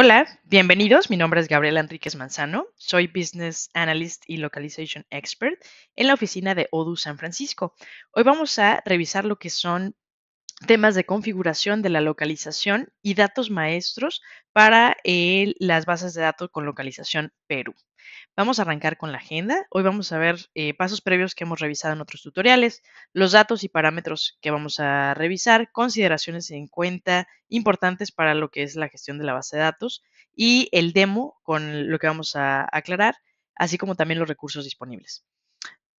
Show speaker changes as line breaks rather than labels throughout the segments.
Hola, bienvenidos. Mi nombre es Gabriela Enríquez Manzano. Soy Business Analyst y Localization Expert en la oficina de ODU San Francisco. Hoy vamos a revisar lo que son temas de configuración de la localización y datos maestros para eh, las bases de datos con localización Perú. Vamos a arrancar con la agenda. Hoy vamos a ver eh, pasos previos que hemos revisado en otros tutoriales, los datos y parámetros que vamos a revisar, consideraciones en cuenta importantes para lo que es la gestión de la base de datos y el demo con lo que vamos a aclarar, así como también los recursos disponibles.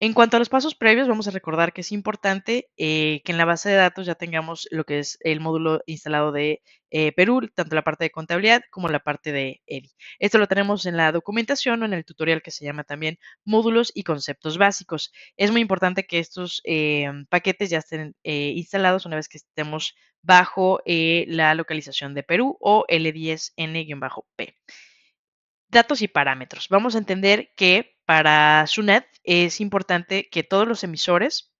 En cuanto a los pasos previos, vamos a recordar que es importante eh, que en la base de datos ya tengamos lo que es el módulo instalado de eh, Perú, tanto la parte de contabilidad como la parte de EDI. Esto lo tenemos en la documentación o en el tutorial que se llama también módulos y conceptos básicos. Es muy importante que estos eh, paquetes ya estén instalados una vez que estemos bajo la localización de Perú o L10N-P. E datos y parámetros. Vamos a entender que para SUNET es importante que todos los emisores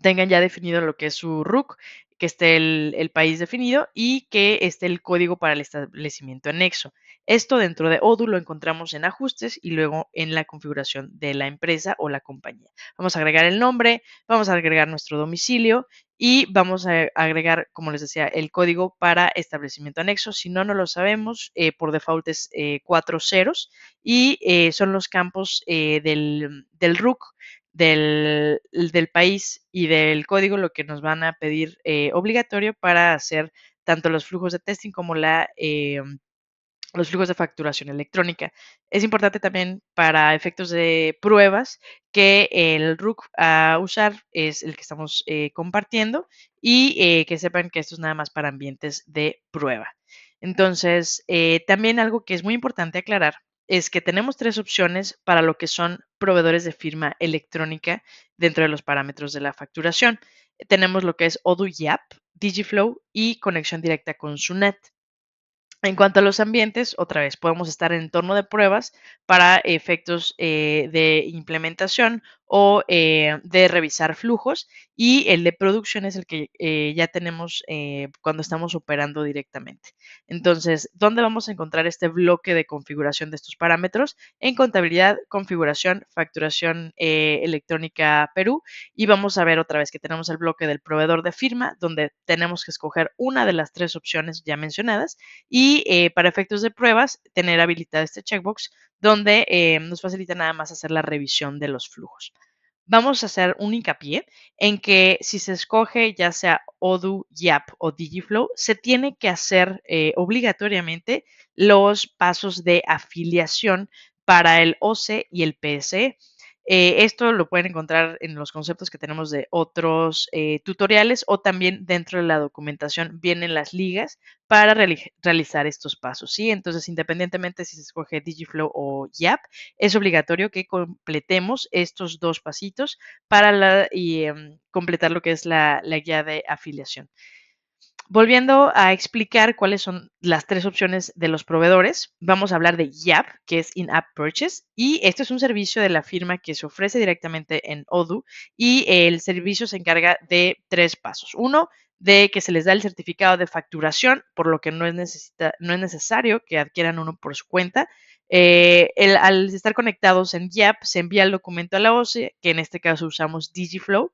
tengan ya definido lo que es su RUC, que esté el, país definido y que esté el código para el establecimiento anexo. Esto dentro de ODU lo encontramos en ajustes y luego en la configuración de la empresa o la compañía. Vamos a agregar el nombre, vamos a agregar nuestro domicilio y vamos a agregar, como les decía, el código para establecimiento anexo. Si no, no lo sabemos, eh, por default es eh, cuatro ceros y eh, son los campos eh, del, del RUC, del, del, país y del código lo que nos van a pedir obligatorio para hacer tanto los flujos de testing como la los flujos de facturación electrónica. Es importante también para efectos de pruebas que el RUC a usar es el que estamos eh, compartiendo y eh, que sepan que esto es nada más para ambientes de prueba. Entonces, eh, también algo que es muy importante aclarar es que tenemos tres opciones para lo que son proveedores de firma electrónica dentro de los parámetros de la facturación. Tenemos lo que es Odoo YAP, DigiFlow y conexión directa con Sunet. En cuanto a los ambientes, otra vez, podemos estar en torno de pruebas para efectos eh, de implementación o eh, de revisar flujos y el de producción es el que eh, ya tenemos eh, cuando estamos operando directamente. Entonces, ¿dónde vamos a encontrar este bloque de configuración de estos parámetros? En contabilidad, configuración, facturación electrónica Perú y vamos a ver otra vez que tenemos el bloque del proveedor de firma donde tenemos que escoger una de las tres opciones ya mencionadas y para efectos de pruebas tener habilitado este checkbox donde eh, nos facilita nada más hacer la revisión de los flujos. Vamos a hacer un hincapié en que si se escoge ya sea Odoo, YAP o Digiflow, se tiene que hacer eh, obligatoriamente los pasos de afiliación para el OC y el PSE. Eh, esto lo pueden encontrar en los conceptos que tenemos de otros eh, tutoriales o también dentro de la documentación vienen las ligas para realizar estos pasos. ¿sí? Entonces, independientemente si se escoge Digiflow o YAP, es obligatorio que completemos estos dos pasitos para em, completar lo que es la guía de afiliación. Volviendo a explicar cuáles son las tres opciones de los proveedores, vamos a hablar de YAP, que es In-App Purchase, y este es un servicio de la firma que se ofrece directamente en Odoo y el servicio se encarga de tres pasos. Uno, de que se les da el certificado de facturación, por lo que no es necesario que adquieran uno por su cuenta. Eh, al estar conectados en YAP, se envía el documento a la OCE, que en este caso usamos DigiFlow,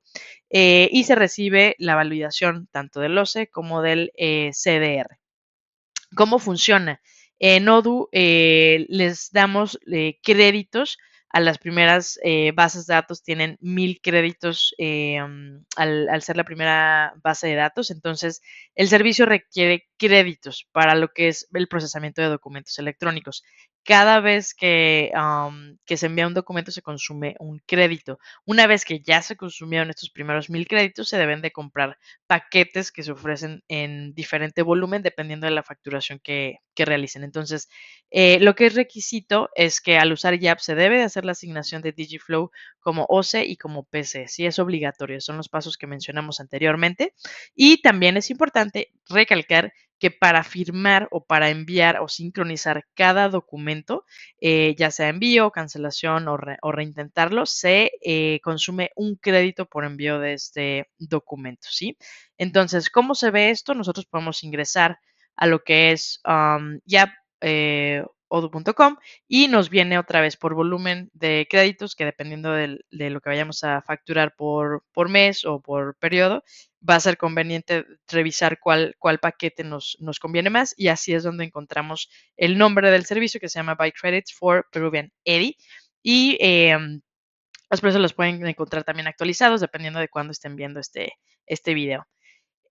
eh, y se recibe la validación tanto del OCE como del eh, CDR. ¿Cómo funciona? En ODU les damos créditos a las primeras bases de datos tienen mil créditos mm, al, ser la primera base de datos. Entonces, el servicio requiere créditos para lo que es el procesamiento de documentos electrónicos cada vez que, se envía un documento se consume un crédito. Una vez que ya se consumieron estos primeros mil créditos, se deben de comprar paquetes que se ofrecen en diferente volumen dependiendo de la facturación que, realicen. Entonces, eh, lo que es requisito es que al usar YAP se debe de hacer la asignación de DigiFlow como OC y como PC. Sí, es obligatorio. Son los pasos que mencionamos anteriormente. Y también es importante recalcar que para firmar o para enviar o sincronizar cada documento, eh, ya sea envío, cancelación o, reintentarlo, se eh, consume un crédito por envío de este documento, ¿sí? Entonces, ¿cómo se ve esto? Nosotros podemos ingresar a lo que es um, ya... Eh, y nos viene otra vez por volumen de créditos que dependiendo de, lo que vayamos a facturar por, por mes o por periodo, va a ser conveniente revisar cuál, cuál paquete nos, nos, conviene más y así es donde encontramos el nombre del servicio que se llama Buy Credits for Peruvian Eddy y em, los precios los pueden encontrar también actualizados dependiendo de cuándo estén viendo este, este video.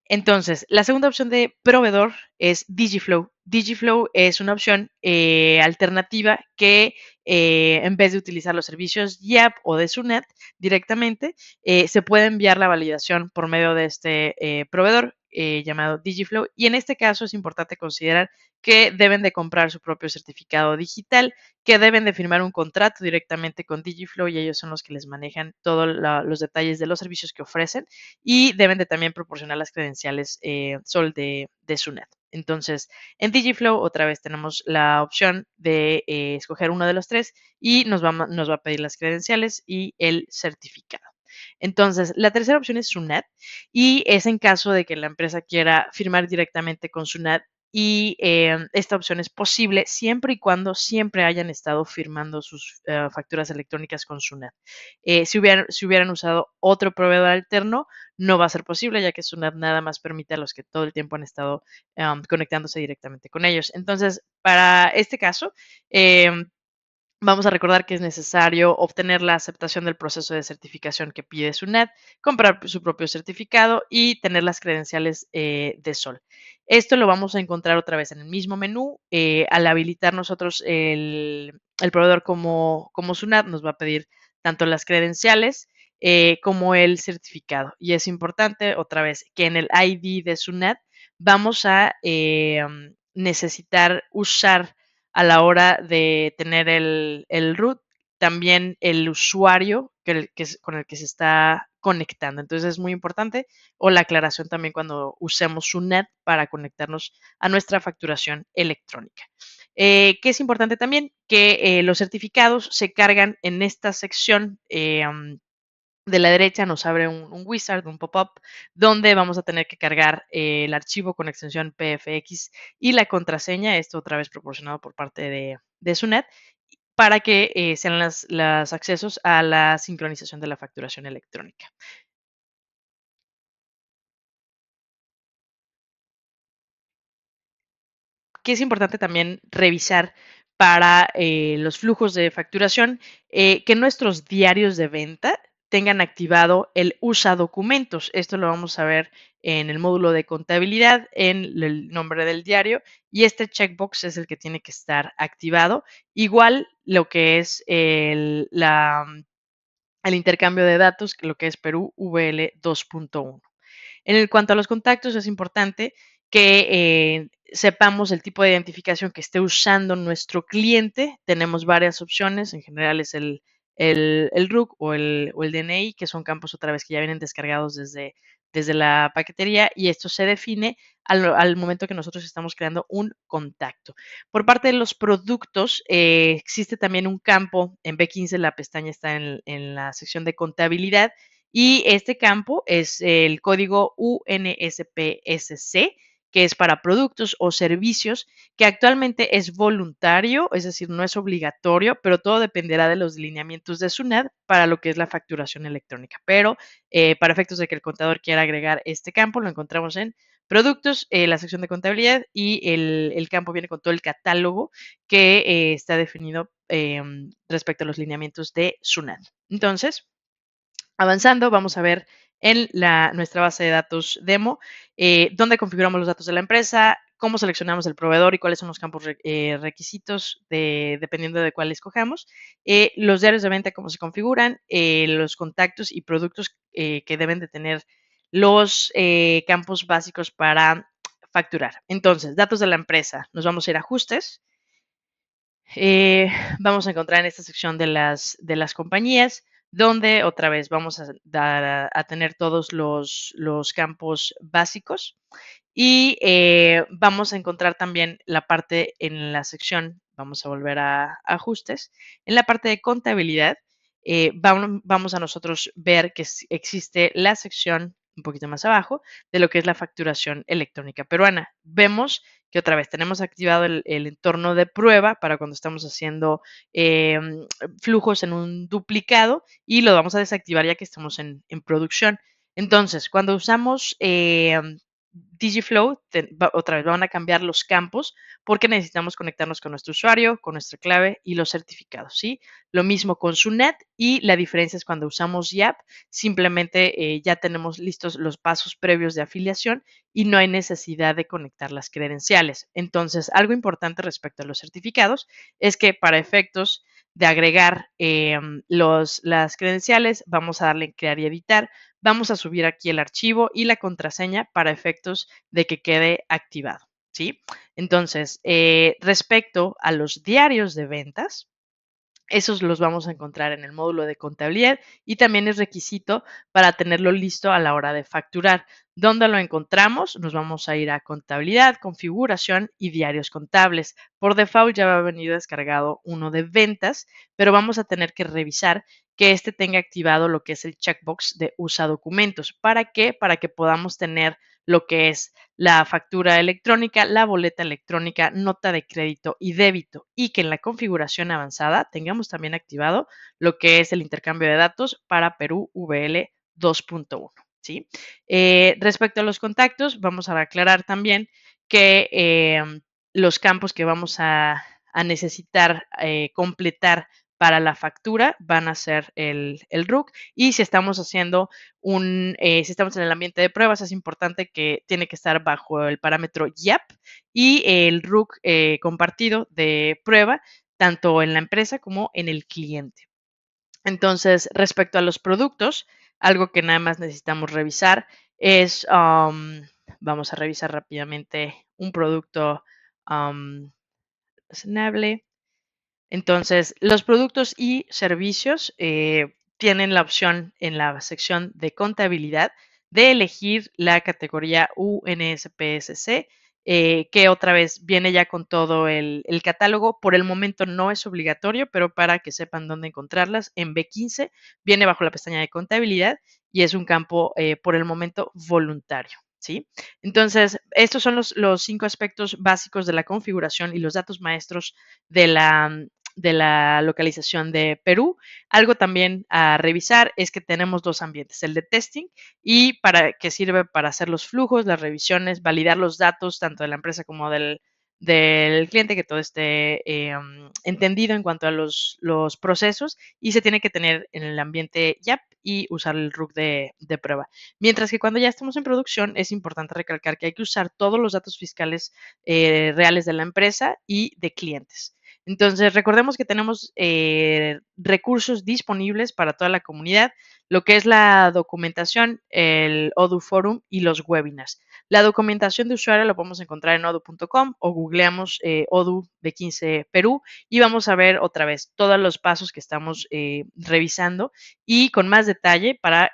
Entonces, la segunda opción de proveedor es Digiflow. Digiflow es una opción eh, alternativa que eh, en vez de utilizar los servicios YAP o de SUNET directamente, eh, se puede enviar la validación por medio de este proveedor. Eh, llamado DigiFlow. Y en este caso es importante considerar que deben de comprar su propio certificado digital, que deben de firmar un contrato directamente con DigiFlow y ellos son los que les manejan todos los detalles de los servicios que ofrecen y deben de también proporcionar las credenciales eh, Sol de, de net. Entonces, en DigiFlow otra vez tenemos la opción de eh, escoger uno de los tres y nos va a pedir las credenciales y el certificado. Entonces, la tercera opción es SUNAT y es en caso de que la empresa quiera firmar directamente con SUNAT y em, esta opción es posible siempre y cuando siempre hayan estado firmando sus eh, facturas electrónicas con SUNAT. Eh, si, hubieran, si hubieran usado otro proveedor alterno, no va a ser posible, ya que SUNAT nada más permite a los que todo el tiempo han estado em, conectándose directamente con ellos. Entonces, para este caso, em, Vamos a recordar que es necesario obtener la aceptación del proceso de certificación que pide SUNAT, comprar su propio certificado y tener las credenciales eh, de Sol. Esto lo vamos a encontrar otra vez en el mismo menú. Eh, al habilitar nosotros el, proveedor como, como SUNAT, nos va a pedir tanto las credenciales eh, como el certificado. Y es importante, otra vez, que en el ID de SUNAT vamos a necesitar usar a la hora de tener el, root, también el usuario que con el que se está conectando. Entonces es muy importante o la aclaración también cuando usemos un net para conectarnos a nuestra facturación electrónica. Eh, ¿Qué es importante también que eh, los certificados se cargan en esta sección eh, de la derecha nos abre un, wizard, un pop-up, donde vamos a tener que cargar eh, el archivo con extensión PFX y la contraseña, esto otra vez proporcionado por parte de, SUNET, para que eh, sean los accesos a la sincronización de la facturación electrónica. que es importante también revisar para eh, los flujos de facturación, que nuestros diarios de venta tengan activado el USA documentos. Esto lo vamos a ver en el módulo de contabilidad, en el nombre del diario, y este checkbox es el que tiene que estar activado. Igual lo que es el, el intercambio de datos, lo que es Perú VL 2.1. En cuanto a los contactos, es importante que eh, sepamos el tipo de identificación que esté usando nuestro cliente. Tenemos varias opciones, en general es el el, RUC o el, DNI, que son campos otra vez que ya vienen descargados desde, desde la paquetería y esto se define al, momento que nosotros estamos creando un contacto. Por parte de los productos, eh, existe también un campo, en B15 la pestaña está en la sección de contabilidad y este campo es el código UNSPSC que es para productos o servicios, que actualmente es voluntario, es decir, no es obligatorio, pero todo dependerá de los lineamientos de SUNED para lo que es la facturación electrónica. Pero eh, para efectos de que el contador quiera agregar este campo, lo encontramos en productos, eh, la sección de contabilidad y el, campo viene con todo el catálogo que eh, está definido em, respecto a los lineamientos de SUNAD. Entonces, avanzando, vamos a ver en nuestra base de datos demo, eh, donde configuramos los datos de la empresa, cómo seleccionamos el proveedor y cuáles son los campos eh, requisitos dependiendo de cuál escojamos, eh, los diarios de venta, cómo se configuran, los contactos y productos que deben de tener los campos básicos para facturar. Entonces, datos de la empresa, nos vamos a ir a ajustes. vamos a encontrar en esta sección de las, de las compañías donde otra vez vamos a, dar, a tener todos los, campos básicos y eh, vamos a encontrar también la parte en la sección, vamos a volver a ajustes, en la parte de contabilidad. Eh, vamos a nosotros ver que existe la sección un poquito más abajo, de lo que es la facturación electrónica peruana. Vemos que otra vez tenemos activado el, entorno de prueba para cuando estamos haciendo em, flujos en un duplicado y lo vamos a desactivar ya que estamos en, producción. Entonces, cuando usamos em, Digiflow, otra vez van a cambiar los campos porque necesitamos conectarnos con nuestro usuario, con nuestra clave y los certificados, ¿sí? Lo mismo con SUNET y la diferencia es cuando usamos YAP, simplemente eh, ya tenemos listos los pasos previos de afiliación y no hay necesidad de conectar las credenciales. Entonces, algo importante respecto a los certificados es que para efectos de agregar em, las credenciales, vamos a darle en crear y editar vamos a subir aquí el archivo y la contraseña para efectos de que quede activado. ¿sí? Entonces, eh, respecto a los diarios de ventas, esos los vamos a encontrar en el módulo de contabilidad y también es requisito para tenerlo listo a la hora de facturar. ¿Dónde lo encontramos? Nos vamos a ir a contabilidad, configuración y diarios contables. Por default ya va a venir descargado uno de ventas, pero vamos a tener que revisar que este tenga activado lo que es el checkbox de usa documentos. ¿Para qué? Para que podamos tener lo que es la factura electrónica, la boleta electrónica, nota de crédito y débito, y que en la configuración avanzada tengamos también activado lo que es el intercambio de datos para Perú VL 2.1. ¿sí? Eh, respecto a los contactos, vamos a aclarar también que eh, los campos que vamos a, necesitar eh, completar para la factura van a ser el, el RUC. Y si estamos haciendo un, eh, si estamos en el ambiente de pruebas, es importante que tiene que estar bajo el parámetro YAP y el RUC eh, compartido de prueba, tanto en la empresa como en el cliente. Entonces, respecto a los productos, algo que nada más necesitamos revisar es, um, vamos a revisar rápidamente un producto um, entonces, los productos y servicios eh, tienen la opción en la sección de contabilidad de elegir la categoría UNSPSC, eh, que otra vez viene ya con todo el, catálogo. Por el momento no es obligatorio, pero para que sepan dónde encontrarlas, en B15 viene bajo la pestaña de contabilidad y es un campo eh, por el momento voluntario. ¿Sí? Entonces, estos son los, cinco aspectos básicos de la configuración y los datos maestros de la, de la localización de Perú. Algo también a revisar es que tenemos dos ambientes, el de testing y para que sirve para hacer los flujos, las revisiones, validar los datos tanto de la empresa como del, cliente, que todo esté eh, mm, entendido en cuanto a los, procesos y se tiene que tener en el ambiente YAP y usar el RUC de, prueba. Mientras que cuando ya estamos en producción es importante recalcar que hay que usar todos los datos fiscales eh, reales de la empresa y de clientes. Entonces, recordemos que tenemos eh, recursos disponibles para toda la comunidad, lo que es la documentación, el Odoo Forum y los webinars. La documentación de usuario la podemos encontrar en odoo.com o googleamos eh, Odu Odoo de 15 Perú y vamos a ver otra vez todos los pasos que estamos eh, revisando y con más detalle para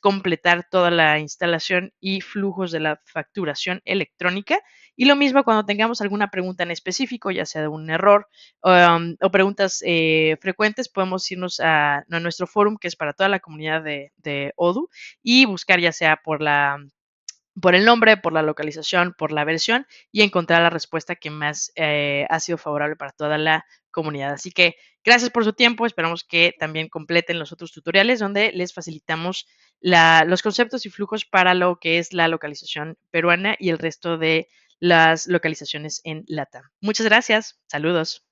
completar toda la instalación y flujos de la facturación electrónica y lo mismo cuando tengamos alguna pregunta en específico, ya sea de un error um, o preguntas eh, frecuentes, podemos irnos a, nuestro forum, que es para toda la comunidad de, Odu y buscar ya sea por la por el nombre, por la localización, por la versión y encontrar la respuesta que más eh, ha sido favorable para toda la comunidad. Así que gracias por su tiempo, esperamos que también completen los otros tutoriales donde les facilitamos los conceptos y flujos para lo que es la localización peruana y el resto de las localizaciones en lata. Muchas gracias, saludos.